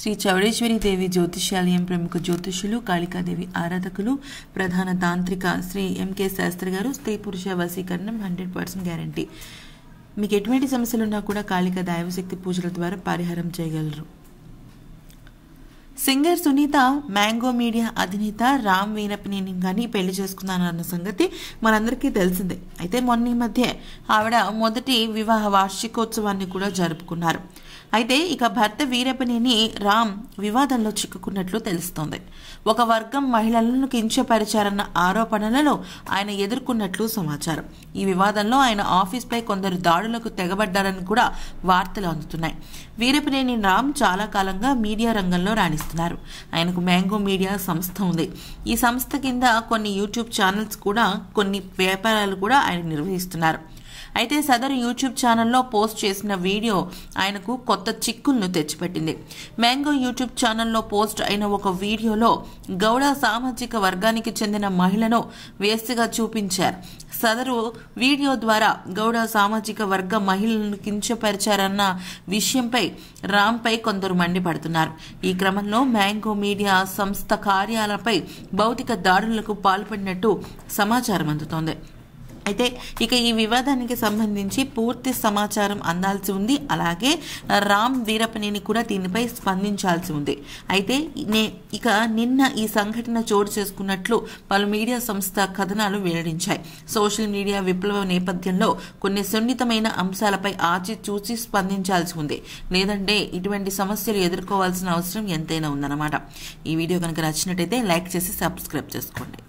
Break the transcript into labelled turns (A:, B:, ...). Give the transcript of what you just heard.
A: శ్రీ చౌడేశ్వరి దేవి జ్యోతిష్యాలయం ప్రముఖ జ్యోతిష్యులు కాళికాదేవి ఆరాధకులు ప్రధాన తాంత్రిక శ్రీ ఎంకే శాస్త్రి గారు స్త్రీ పురుష వశీకరణం హండ్రెడ్ పర్సెంట్ గ్యారంటీ మీకు ఎటువంటి సమస్యలున్నా కూడా కాళిక దైవశక్తి పూజల ద్వారా పరిహారం చేయగలరు సింగర్ సునీత మ్యాంగో మీడియా అధినేత రామ్ కానీ పెళ్లి చేసుకున్నానన్న సంగతి మనందరికీ తెలిసిందే అయితే మొన్న మధ్య ఆవిడ మొదటి వివాహ వార్షికోత్సవాన్ని కూడా జరుపుకున్నారు అయితే ఇక భర్త వీరపనేని రామ్ వివాదంలో చిక్కుకున్నట్లు తెలుస్తోంది ఒక వర్గం మహిళలను కించపరిచారన్న ఆరోపణలలో ఆయన ఎదుర్కొన్నట్లు సమాచారం ఈ వివాదంలో ఆయన ఆఫీస్పై కొందరు దాడులకు తెగబడ్డారని కూడా వార్తలు అందుతున్నాయి వీరపనేని రామ్ చాలా కాలంగా మీడియా రంగంలో రాణిస్తారు నిర్వహిస్తున్నారు ఆయనకు మ్యాంగో మీడియా సంస్థ ఉంది ఈ సంస్థ కింద కొన్ని యూట్యూబ్ ఛానల్స్ కూడా కొన్ని వ్యాపారాలు కూడా ఆయన నిర్వహిస్తున్నారు అయితే సదరు యూట్యూబ్ ఛానల్లో పోస్ట్ చేసిన వీడియో ఆయనకు కొత్త చిక్కులను తెచ్చిపెట్టింది మ్యాంగో యూట్యూబ్ ఛానల్లో పోస్ట్ అయిన ఒక వీడియోలో గౌడ సామాజిక వర్గానికి చెందిన మహిళను వేస్తిగా చూపించారు సదరు వీడియో ద్వారా గౌడ సామాజిక వర్గ మహిళలను కించపరిచారన్న విషయంపై రామ్పై కొందరు మండిపడుతున్నారు ఈ క్రమంలో మ్యాంగో మీడియా సంస్థ కార్యాలపై భౌతిక దాడులకు పాల్పడినట్టు సమాచారం అందుతోంది అయితే ఇక ఈ వివాదానికి సంబంధించి పూర్తి సమాచారం అందాల్సి ఉంది అలాగే రామ్ వీరపనేని కూడా దీనిపై స్పందించాల్సి ఉంది అయితే నే ఇక నిన్న ఈ సంఘటన చోటు చేసుకున్నట్లు పలు మీడియా సంస్థ కథనాలు వెల్లడించాయి సోషల్ మీడియా విప్లవ నేపథ్యంలో కొన్ని సున్నితమైన అంశాలపై ఆచి చూచి స్పందించాల్సి ఉంది లేదంటే ఇటువంటి సమస్యలు ఎదుర్కోవాల్సిన అవసరం ఎంతైనా ఉందన్నమాట ఈ వీడియో కనుక నచ్చినట్టయితే లైక్ చేసి సబ్స్క్రైబ్ చేసుకోండి